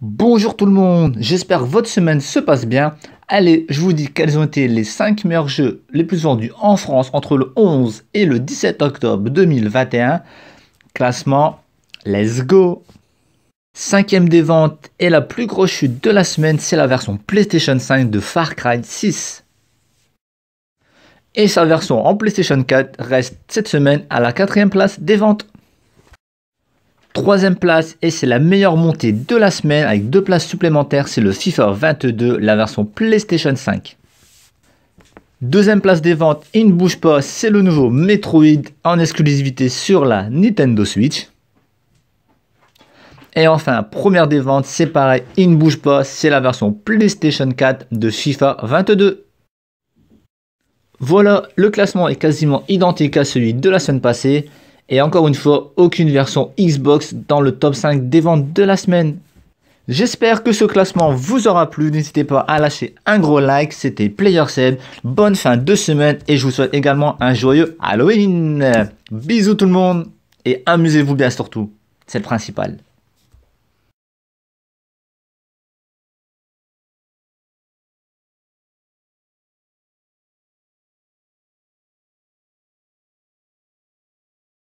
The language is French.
Bonjour tout le monde, j'espère que votre semaine se passe bien. Allez, je vous dis quels ont été les 5 meilleurs jeux les plus vendus en France entre le 11 et le 17 octobre 2021. Classement, let's go Cinquième des ventes et la plus grosse chute de la semaine, c'est la version PlayStation 5 de Far Cry 6. Et sa version en PlayStation 4 reste cette semaine à la quatrième place des ventes. Troisième place, et c'est la meilleure montée de la semaine avec deux places supplémentaires, c'est le FIFA 22, la version PlayStation 5. Deuxième place des ventes, il ne bouge pas, c'est le nouveau Metroid en exclusivité sur la Nintendo Switch. Et enfin, première des ventes, c'est pareil, il ne bouge pas, c'est la version PlayStation 4 de FIFA 22. Voilà, le classement est quasiment identique à celui de la semaine passée. Et encore une fois, aucune version Xbox dans le top 5 des ventes de la semaine. J'espère que ce classement vous aura plu. N'hésitez pas à lâcher un gros like. C'était Player Bonne fin de semaine et je vous souhaite également un joyeux Halloween. Bisous tout le monde et amusez-vous bien surtout. C'est le principal.